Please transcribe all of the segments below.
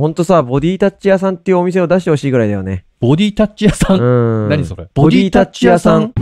ほんとさ、ボディタッチ屋さんっていうお店を出してほしいぐらいだよね。ボディタッチ屋さんん。何それボディタッチ屋さん。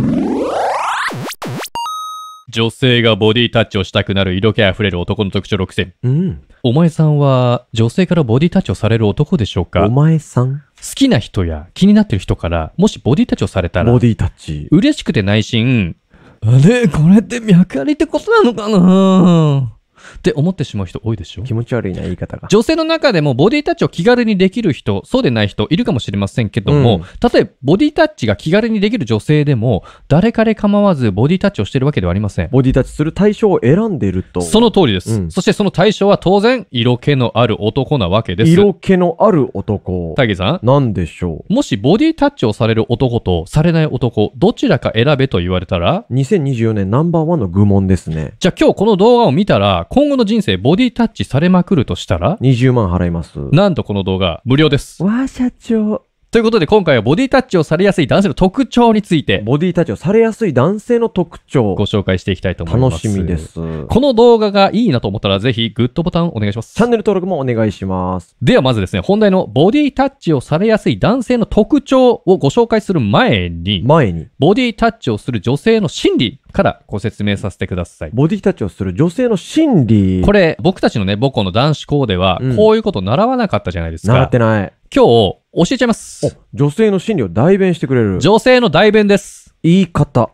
女性がボディタッチをしたくなる色気あふれる男の特徴6選。うん。お前さんは女性からボディタッチをされる男でしょうかお前さん。好きな人や気になってる人から、もしボディタッチをされたらボ、ディタッチ。嬉しくて内心、あれこれって脈ありってことなのかなって思ってしまう人多いでしょ気持ち悪いな言い方が女性の中でもボディタッチを気軽にできる人そうでない人いるかもしれませんけども、うん、例えばボディタッチが気軽にできる女性でも誰彼構わずボディタッチをしてるわけではありませんボディタッチする対象を選んでいるとその通りです、うん、そしてその対象は当然色気のある男なわけです色気のある男大義さん何でしょうもしボディタッチをされる男とされない男どちらか選べと言われたら2024年ナンバーワンの愚問ですねじゃあ今日この動画を見たら今後の人生ボディタッチされまくるとしたら、20万払います。なんとこの動画、無料です。わあ、社長。ということで今回はボディタッチをされやすい男性の特徴についてボディタッチをされやすい男性の特徴ご。紹介していきたいと思います。楽しみです。。この動画がいいなと思ったらぜひグッドボタンお願いします。チャンネル登録もお願いします。ではまずですね、本題のボディタッチをされやすい男性の特徴をご紹介する前に、前に。ボディタッチをする女性の心理からご説明させてください。ボディタッチをする女性の心理。これ、僕たちのね、母校の男子校では、こういうこと習わなかったじゃないですか。習ってない。今日、教えちゃいます。女性の心理を代弁してくれる。女性の代弁です。言い方。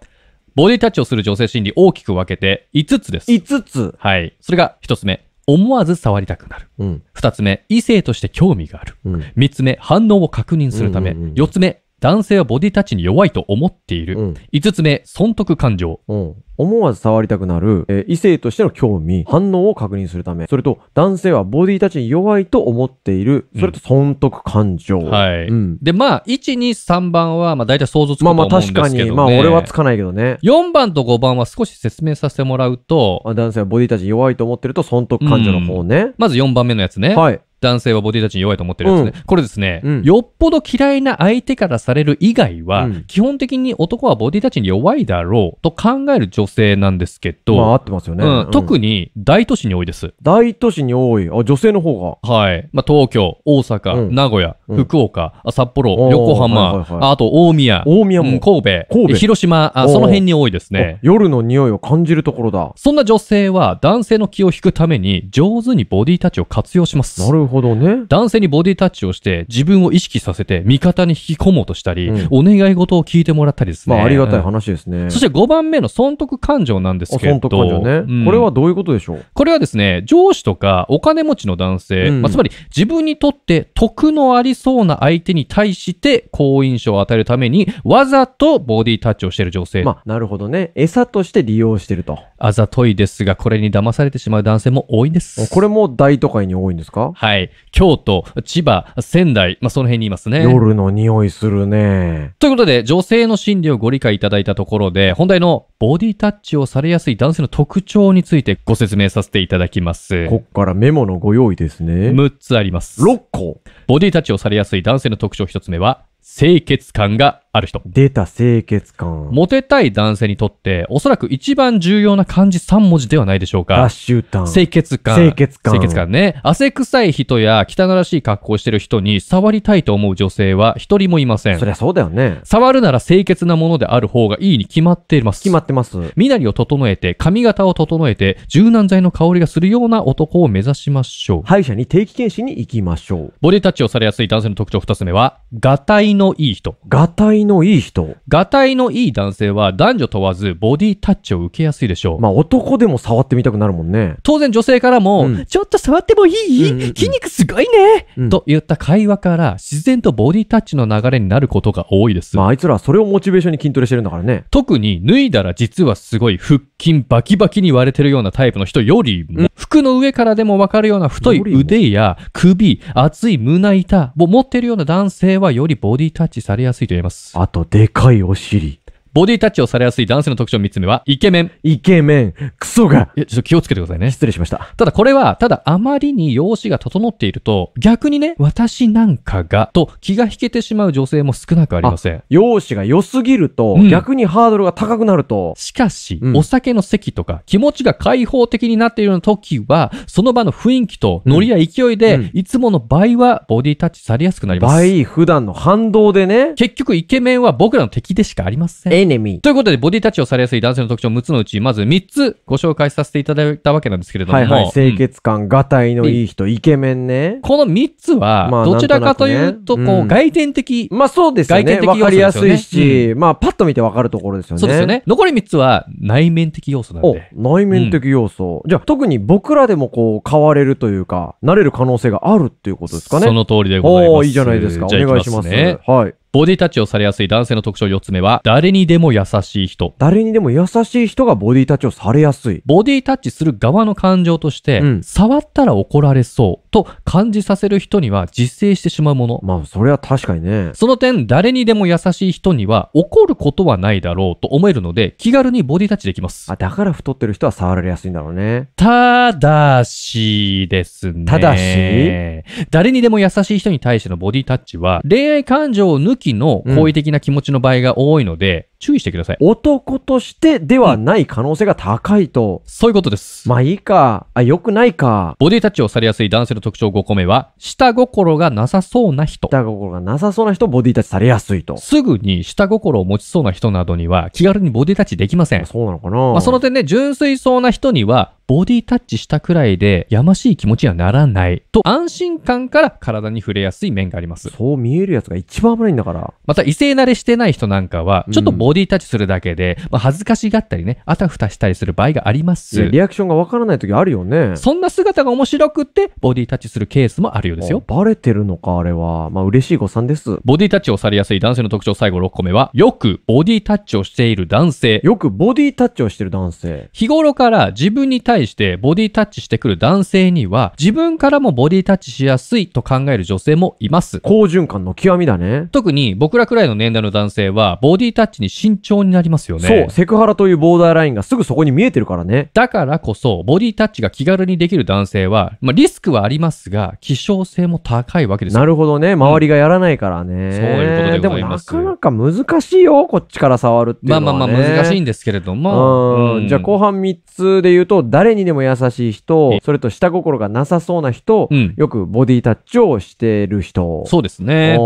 ボディタッチをする女性心理、大きく分けて5つです。5つ。はい。それが1つ目、思わず触りたくなる。うん。2つ目、異性として興味がある。うん。3つ目、反応を確認するため。4つ目、男性はボディタッチに弱いと思っている。うん5つ目、損得感情。うん。思わず触りたくなる、えー異性としての興味、反応を確認するため。それと、男性はボディたちに弱いと思っている。それと、損得感情。はい。うん。で、まあ、1、2、3番は、まあ、大体想像つくとまあ思うんです確けど、ね。かに、まあ俺はつかないけどね。4番と5番は少し説明させてもらうと、男性はボディたちに弱いと思っていると損得感情の方ね。まず4番目のやつね。はい。男性はボディタッチに弱いと思ってるんですね。うん、これですね、うん、よっぽど嫌いな相手からされる以外は、うん、基本的に男はボディタッチに弱いだろうと考える女性なんですけど、まあ合ってますよね、特に大都市に多いです。大都市に多い。あ、女性の方が。はい。まあ東京、大阪、名古屋、福岡、札幌、横浜、はいはいはい、あと大宮、大宮も、神戸、神戸広島あ、その辺に多いですね。夜の匂いを感じるところだ。そんな女性は男性の気を引くために上手にボディタッチを活用します。なるほど。ほどね。男性にボディタッチをして自分を意識させて味方に引き込もうとしたり、うんお願い事を聞いてもらったりですね。まあ、ありがたい話ですね。そして5番目の損得感情なんですけど。損得感情ね、うんこれはどういうことでしょうこれはですね、上司とかお金持ちの男性、うんまあ、つまり自分にとって得のありそうな相手に対して好印象を与えるためにわざとボディタッチをしている女性。まあ、なるほどね。餌として利用してると。あざといですが、これに騙されてしまう男性も多いんです。これも大都会に多いんですかはい。京都、千葉、仙台、まあ、その辺にいますね。夜の匂いするね。ということで、女性の心理をご理解いただいたところで、本題のボディタッチをされやすい男性の特徴についてご説明させていただきます。こっからメモのご用意ですね。6つあります。6個ボディタッチをされやすい男性の特徴1つ目は、清潔感がある人。出た清潔感。モテたい男性にとって、おそらく一番重要な漢字3文字ではないでしょうか。ダッシュタン。清潔感。清潔感。清潔感ね。汗臭い人や汚らしい格好をしてる人に触りたいと思う女性は一人もいません。そりゃそうだよね。触るなら清潔なものである方がいいに決まっています。決まってます。身なりを整えて、髪型を整えて、柔軟剤の香りがするような男を目指しましょう。歯医者に定期検診に行きましょう。ボディタッチをされやすい男性の特徴2つ目は、がたいのいい人。がたいのいい人。がたいのいい男性は男女問わずボディタッチを受けやすいでしょう。まあ男でも触ってみたくなるもんね。当然女性からも、うんちょっと触ってもいい、うんうん筋肉すごいね、うんといった会話から自然とボディタッチの流れになることが多いです。まああいつらはそれをモチベーションに筋トレしてるんだからね。特に脱いだら実はすごい腹筋バキバキに割れてるようなタイプの人よりも、服の上からでもわかるような太い腕や首、厚い胸板を持っているような男性はよりボディタッチされやすいと言えます。あと、でかいお尻。ボディタッチをされやすい男性の特徴3つ目は、イケメン。イケメン。クソが。いや、ちょっと気をつけてくださいね。失礼しました。ただこれは、ただあまりに容姿が整っていると、逆にね、私なんかが、と気が引けてしまう女性も少なくありません。容姿が良すぎると、うん、逆にハードルが高くなると。しかし、うん、お酒の席とか、気持ちが開放的になっているような時は、その場の雰囲気と、ノリや勢いで、うん、いつもの倍はボディタッチされやすくなります。倍、普段の反動でね。結局、イケメンは僕らの敵でしかありません。ネミー。ということで、ボディタッチをされやすい男性の特徴6つのうち、まず3つご紹介させていただいたわけなんですけれども。はいはい、清潔感、がたいのいい人、イケメンね。この3つは、まあ、どちらかというと、こう、外見的。まあそうですよね。外見的わかりやすいし、まあパッと見てわかるところですよね。そうですよね。残り3つは、内面的要素なんで。内面的要素。じゃあ、特に僕らでもこう、変われるというか、なれる可能性があるっていうことですかね。その通りでございます。おいいじゃないですか。お願いします。ね、はい。ボディタッチをされやすい男性の特徴4つ目は、誰にでも優しい人。誰にでも優しい人がボディタッチをされやすい。ボディタッチする側の感情として、うん、触ったら怒られそうと感じさせる人には自践してしまうもの。まあ、それは確かにね。その点、誰にでも優しい人には怒ることはないだろうと思えるので、気軽にボディタッチできます。あ、だから太ってる人は触られやすいんだろうね。ただしですね。ただし誰にでも優しい人に対してのボディタッチは、恋愛感情を抜き時の好意的な気持ちの場合が多いので、注意してください。男としてではない可能性が高いと。そういうことです。まあいいか。あ、良くないか。ボディタッチをされやすい男性の特徴5個目は、下心がなさそうな人。下心がなさそうな人、ボディタッチされやすいと。すぐに下心を持ちそうな人などには、気軽にボディタッチできません。そうなのかなまあその点ね、純粋そうな人には、ボディタッチしたくらいで、やましい気持ちにはならないと、安心感から体に触れやすい面があります。そう見えるやつが一番危ないんだから。また、異性慣れしてない人なんかは、ちょっとボディタッチするだけで、うん、まあ、恥ずかしがったりね、あたふたしたりする場合があります。リアクションがわからない時あるよね。そんな姿が面白くって、ボディタッチするケースもあるようですよ。バレてるのか、あれは。まあ、嬉しい誤算です。ボディタッチをされやすい男性の特徴最後6個目は、よくボディタッチをしている男性。よくボディタッチをしてる男性。日頃から自分に対対してボディタッチしてくる男性には、自分からもボディタッチしやすいと考える女性もいます。好循環の極みだね。特に僕らくらいの年代の男性は、ボディタッチに慎重になりますよね。そう、セクハラというボーダーラインがすぐそこに見えてるからね。だからこそ、ボディタッチが気軽にできる男性は、まあ、リスクはありますが、希少性も高いわけですなるほどね。周りがやらないからね。うん、そういうことでございます。でもなかなか難しいよ、こっちから触るっていうのは、ね、まあまあまあ難しいんですけれども。うん。じゃあ後半3つで言うと、誰誰にでも優しい人、それと下心がなさそうな人、うん、よくボディタッチをしてる人。そうですね。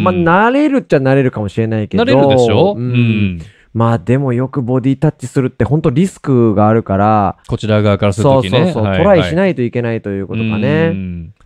まあ、慣れるっちゃ慣れるかもしれないけど。慣れるでしょうん。うんまあでもよくボディタッチするって本当リスクがあるから。こちら側からするときね。そうそうそう、はいトライしないといけないということかね。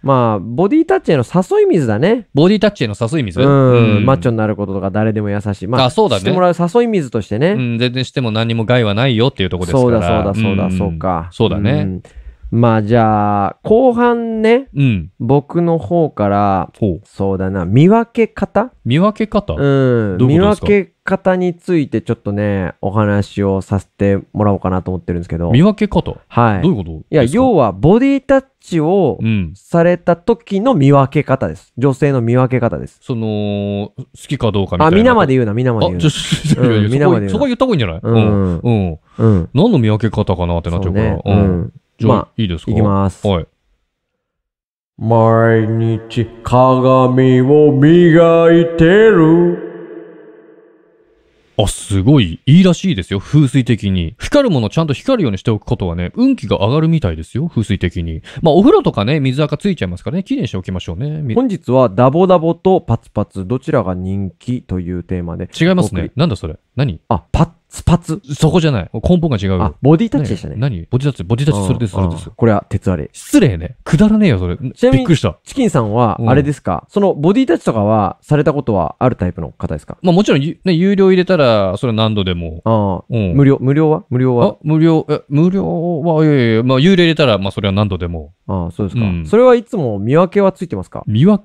まあ、ボディタッチへの誘い水だね。ボディタッチへの誘い水うん。マッチョになることとか誰でも優しい。まあ、あそうだね。してもらう誘い水としてね。うん、全然しても何も害はないよっていうとこですからそうだそうだそうだ、そうか。そうだね。まあじゃあ、後半ね、うん、僕の方から、そうだな、見分け方見分け方うん。見分け方についてちょっとね、お話をさせてもらおうかなと思ってるんですけど。見分け方はい。どういうこといや、要はボディタッチをうん。された時の見分け方です。女性の見分け方です。その、好きかどうかみたいな。あ、皆まで言うな、皆まで言うちょ、ちょ、ちょ、ち皆まで言うょ、そこ言った方がいいんじゃないうんうん。うん。何の見分け方かなってなっちゃうからうん。じゃまあ、いいですかいきます。はい。毎日鏡を磨いてる。あ、すごいいいらしいですよ、風水的に。光るものちゃんと光るようにしておくことはね、運気が上がるみたいですよ、風水的に。まあ、お風呂とかね、水垢ついちゃいますからね、綺麗にしておきましょうね。本日はダボダボとパツパツ、どちらが人気というテーマで。違いますね。なんだそれ。何あ、パッスパツそこじゃない。根本が違うあボディタッチでしたね。何ボディタッチ、ボディタッチ、それです、それですこれは鉄アれ。失礼ね。くだらねえよ、それ。びちなみにっくりした。チキンさんはあれですか、そのボディタッチとかはされたことはあるタイプの方ですかまあもちろん、ね、有料入れたら、それは何度でも。ああ、うん無料、無料は無料はあ、無料、え、無料は、いやいやいや、まあ有料入れたら、まあそれは何度でも。ああ、そうですか、うんそれはいつも見分けはついてますか見分け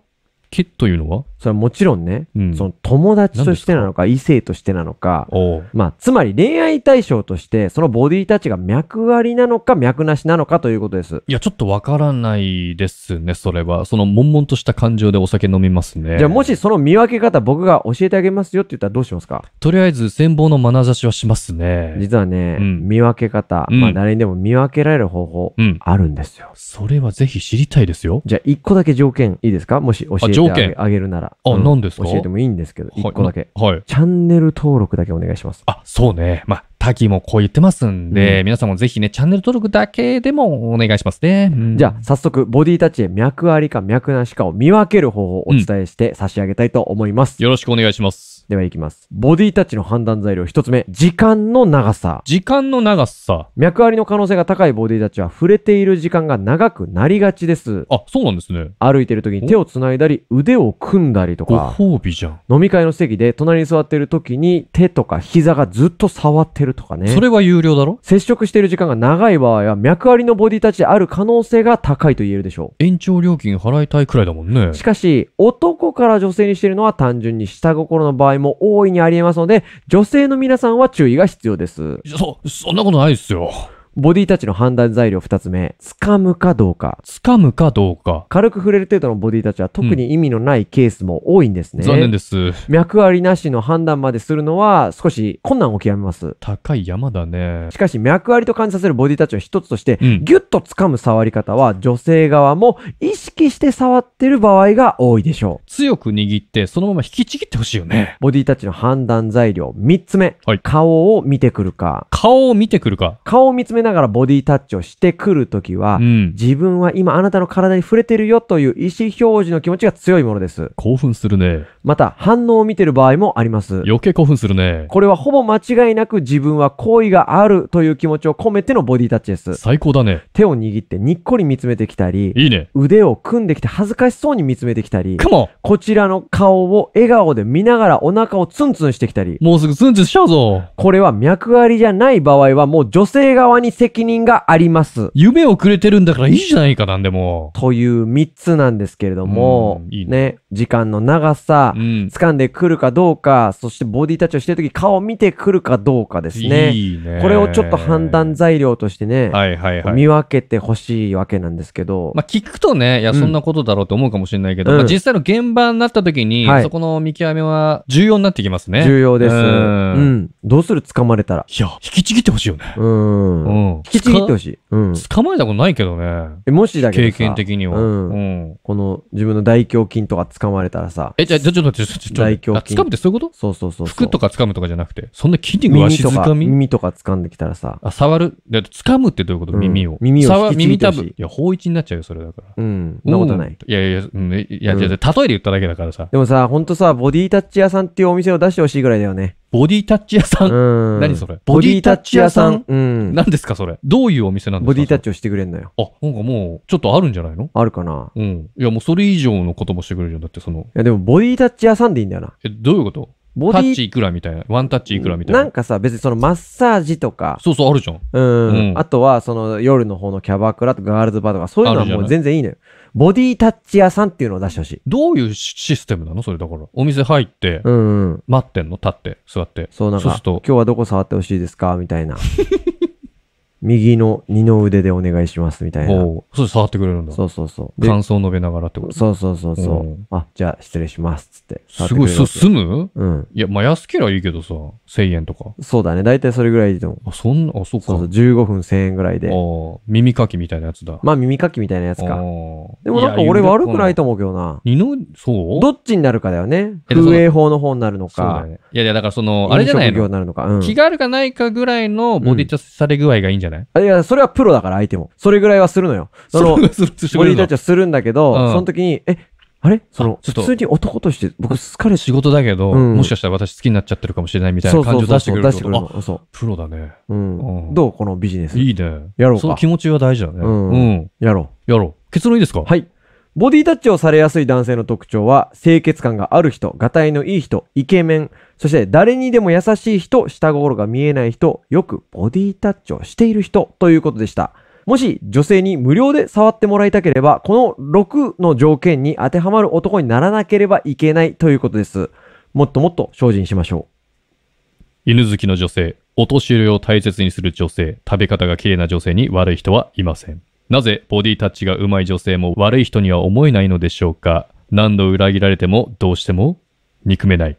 けというのはそれはもちろんね、うん、その友達としてなのか、異性としてなのか、まあ、つまり恋愛対象として、そのボディタッチが脈ありなのか、脈なしなのかということです。いや、ちょっとわからないですね、それは。その、悶々とした感情でお酒飲みますね。じゃあ、もしその見分け方、僕が教えてあげますよって言ったらどうしますかとりあえず、羨望の眼差しはしますね。実はね、うん、見分け方、まあ、誰にでも見分けられる方法、あるんですよ。それはぜひ知りたいですよ。じゃあ、一個だけ条件いいですかもし教えて条件あげるなら。あ、何ですか教えてもいいんですけど、1個だけ。はい。チャンネル登録だけお願いします。あ、そうね。まあ、キもこう言ってますんで、皆さんもぜひね、チャンネル登録だけでもお願いしますね。じゃあ、早速、ボディタッチで脈ありか脈なしかを見分ける方法をお伝えして差し上げたいと思います。よろしくお願いします。。では行きます。ボディタッチの判断材料1つ目。時間の長さ。時間の長さ。脈ありの可能性が高いボディタッチは触れている時間が長くなりがちです。あ、そうなんですね。歩いてる時に手を繋いだり、腕を組んだりとか。ご褒美じゃん。飲み会の席で隣に座ってる時に手とか膝がずっと触ってるとかね。それは有料だろ接触している時間が長い場合は脈ありのボディタッチである可能性が高いと言えるでしょう。延長料金払いたいくらいだもんね。しかし、男から女性にしてるのは単純に下心の場合合も大いにありえますので、女性の皆さんは注意が必要です。そ、そんなことないですよ。ボディタッチの判断材料二つ目。掴むかどうか。掴むかどうか。軽く触れる程度のボディタッチは特に意味のないケースも多いんですね。うん、残念です。脈ありなしの判断までするのは少し困難を極めます。高い山だね。しかし、脈ありと感じさせるボディタッチの一つとして、うん、ギュッと掴む触り方は女性側も意識して触ってる場合が多いでしょう。強く握って、そのまま引きちぎってほしいよね。ボディタッチの判断材料三つ目。はい、顔を見てくるか。顔を見てくるか。顔を見つめながらボディタッチをしてくるときは、うん、自分は今あなたの体に触れてるよという意思表示の気持ちが強いものです。興奮するね。また、反応を見てる場合もあります。余計興奮するね。これはほぼ間違いなく自分は好意があるという気持ちを込めてのボディタッチです。最高だね。手を握ってにっこり見つめてきたり、いいね。腕を組んできて恥ずかしそうに見つめてきたり、こちらの顔を笑顔で見ながらお腹をツンツンしてきたり、もうすぐツンツンしちゃうぞ。これは脈ありじゃない場合はもう女性側に責任があります。夢をくれてるんだからいいじゃないかなんでも。という3つなんですけれども、うん、いいね、時間の長さ、うん、掴んでくるかどうか、そしてボディタッチをしてるとき顔を見てくるかどうかですね。いいねこれをちょっと判断材料としてね、はいはいはい、見分けてほしいわけなんですけど。まあ、聞くとね、いや、そんなことだろうと思うかもしれないけど、うん、まあ、実際の現場になったときに、そこの見極めは重要になってきますね。重要です。うん。どうする掴まれたら。いや、引きちぎってほしいよね。うん。引きちぎってほしい。うん。捕まえたことないけどね。えもしだけど経験的には。ううんこの自分の大胸筋とか掴まれたらさ、え、じゃあ、じゃちょっと待って、ちょっと待って。大あ胸筋掴むってそういうことそうそうそうそう。服とか掴むとかじゃなくて、そんな筋肉わ耳とかみ耳とか掴んできたらさ、あ、触る。だって掴むってどういうことうん耳を。耳を触引きちぎ耳ってたほしいぶ。いや、法一になっちゃうよ、それだから。うん、そんなことない。うん。いやいやいや、うんいや、いや、例えで言っただけだからさ。でもさ、ほんとさ、ボディタッチ屋さんっていうお店を出してほしいぐらいだよね。ボディタッチ屋さん。うん。何それボディタッチ屋さん。うん。何ですかそれ。どういうお店なんですかボディタッチをしてくれんのよ。あ、なんかもう、ちょっとあるんじゃないのあるかな。うん。いや、もうそれ以上のこともしてくれるじゃん。だってその。いや、でもボディタッチ屋さんでいいんだよな。え、どういうことボディタッチいくらみたいな。ワンタッチいくらみたいな。なんかさ、別にそのマッサージとか。そうそう、あるじゃん。うん。うん、あとは、その夜の方のキャバクラとかガールズバーとか、そういうのはもう全然いいのよ。ボディタッチ屋さんっていうのを出してほしい。どういうシステムなのそれだから。お店入って、うん、うん。待ってんの立って、座って。そう、なんか、する今日はどこ触ってほしいですかみたいな。右の二の腕でお願いしますみたいな。おそう触ってくれるんだ。そうそうそう。感想を述べながらってことそうそうそうそう、あ、じゃあ失礼しますっって。ってすごい、そ、わす、住むうん。いや、まあ、安けりゃいいけどさ、1000円とか。そうだね。だいたいそれぐらいでも。あ、そんな、あ、そうか。そうそう、15分1000円ぐらいで。ああ、耳かきみたいなやつだ。まあ耳かきみたいなやつか。でもなんか俺悪くない。と思うけどな。二の、そうどっちになるかだよね。えの風営法の方になるのそうだか、ね。いやいや、だからその、あれじゃないの業になるのか。うん。気軽かないかぐらいのボディチャスされ具合がいいんじゃない、ないいや、それはプロだから相手も。それぐらいはするのよ。その、ボディタッチはするんだけど、その時に、え、あれその、普通に男として、僕好かれ仕事だけど、もしかしたら私好きになっちゃってるかもしれないみたいな感じを出してくれるそうそうプロだね。うん。どうこのビジネス。いいね。やろうその気持ちは大事だね。うん。うん、やろう。やろう。結論いいですかはい。ボディタッチをされやすい男性の特徴は、清潔感がある人、がたいのいい人、イケメン、そして誰にでも優しい人、下心が見えない人、よくボディタッチをしている人ということでした。もし女性に無料で触ってもらいたければ、この6の条件に当てはまる男にならなければいけないということです。もっともっと精進しましょう。犬好きの女性、お年寄りを大切にする女性、食べ方が綺麗な女性に悪い人はいません。なぜボディタッチが上手い女性も悪い人には思えないのでしょうか何度裏切られてもどうしても憎めない。